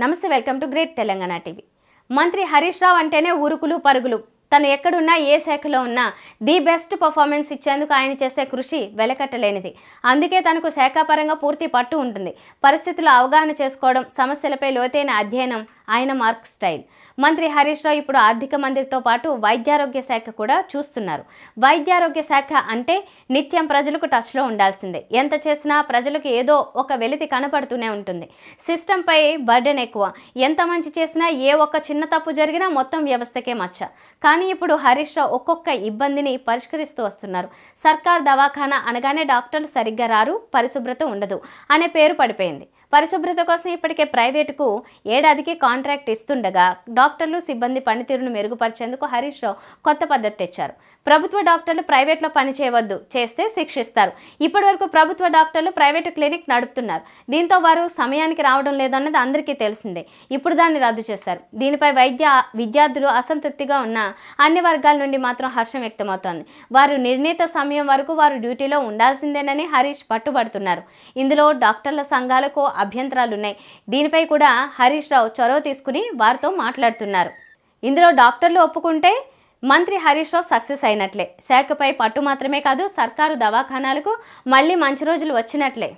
నమస్తే welcome to great Telangana TV మంత్రి హరీష్ రావు అంటేనే ఉరుకులు పరుగులు తను ఎక్కడున్నా ఏ శాఖలో ఉన్నా ది బెస్ట్ పర్ఫార్మెన్స్ ఇచ్చేందుకు ఆయన చేసే కృషి వెలకట్టలేనిది అందుకే తనకు శాఖాపరంగా పూర్తి పట్టు ఉంటుంది పరిస్థితుల అవగాహన చేసుకోవడం సమస్యలపై లోతైన అధ్యయనం ఆయన మార్క్ స్టైల్ మంత్రి హరీష్ రావు ఇప్పుడు ఆర్థిక మంత్రితో పాటు వైద్యారోగ్య శాఖ కూడా చూస్తున్నారు వైద్యారోగ్య శాఖ అంటే నిత్యం ప్రజలకు టచ్లో ఉండాల్సిందే ఎంత చేసినా ప్రజలకు ఏదో ఒక వెలితి కనపడుతూనే ఉంటుంది సిస్టంపై బర్డెన్ ఎక్కువ ఎంత మంచి చేసినా ఏ ఒక్క చిన్న తప్పు జరిగినా మొత్తం వ్యవస్థకే మచ్చ కానీ ఇప్పుడు హరీష్ రావు ఒక్కొక్క ఇబ్బందిని పరిష్కరిస్తూ వస్తున్నారు సర్కార్ దవాఖానా అనగానే డాక్టర్లు సరిగ్గా రారు పరిశుభ్రత ఉండదు అనే పేరు పడిపోయింది పరిశుభ్రత కోసం ఇప్పటికే ప్రైవేటుకు ఏడాదికి కాంట్రాక్ట్ ఇస్తుండగా డాక్టర్లు సిబ్బంది పనితీరును మెరుగుపరిచేందుకు హరీష్ రావు కొత్త పద్ధతి తెచ్చారు ప్రభుత్వ డాక్టర్లు ప్రైవేట్లో పని చేయవద్దు చేస్తే శిక్షిస్తారు ఇప్పటివరకు ప్రభుత్వ డాక్టర్లు ప్రైవేటు క్లినిక్ నడుపుతున్నారు దీంతో వారు సమయానికి రావడం లేదన్నది అందరికీ తెలిసిందే ఇప్పుడు దాన్ని రద్దు చేశారు దీనిపై వైద్య విద్యార్థులు అసంతృప్తిగా ఉన్న అన్ని వర్గాల నుండి మాత్రం హర్షం వ్యక్తమవుతోంది వారు నిర్ణీత సమయం వరకు వారు డ్యూటీలో ఉండాల్సిందేనని హరీష్ పట్టుబడుతున్నారు ఇందులో డాక్టర్ల సంఘాలకు అభ్యంతరాలు ఉన్నాయి దీనిపై కూడా హరీష్ రావు చొరవ తీసుకుని వారితో మాట్లాడుతున్నారు ఇందులో డాక్టర్లు ఒప్పుకుంటే మంత్రి హరీష్ రావు సక్సెస్ అయినట్లే శాఖపై పట్టు మాత్రమే కాదు సర్కారు దవాఖానాలకు మళ్ళీ మంచి రోజులు వచ్చినట్లే